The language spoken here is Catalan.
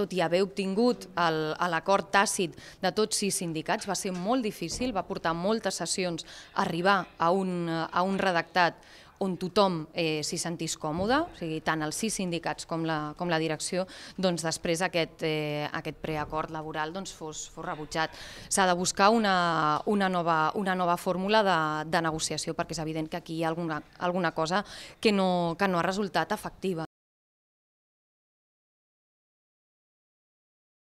tot i haver obtingut l'acord tàcit de tots sis sindicats, va ser molt difícil, va portar moltes sessions arribar a un, a un redactat on tothom eh, s'hi sentís còmode, o sigui, tant els sis sindicats com la, com la direcció, doncs després aquest, eh, aquest preacord laboral doncs fos, fos rebutjat. S'ha de buscar una, una, nova, una nova fórmula de, de negociació, perquè és evident que aquí hi ha alguna, alguna cosa que no, que no ha resultat efectiva.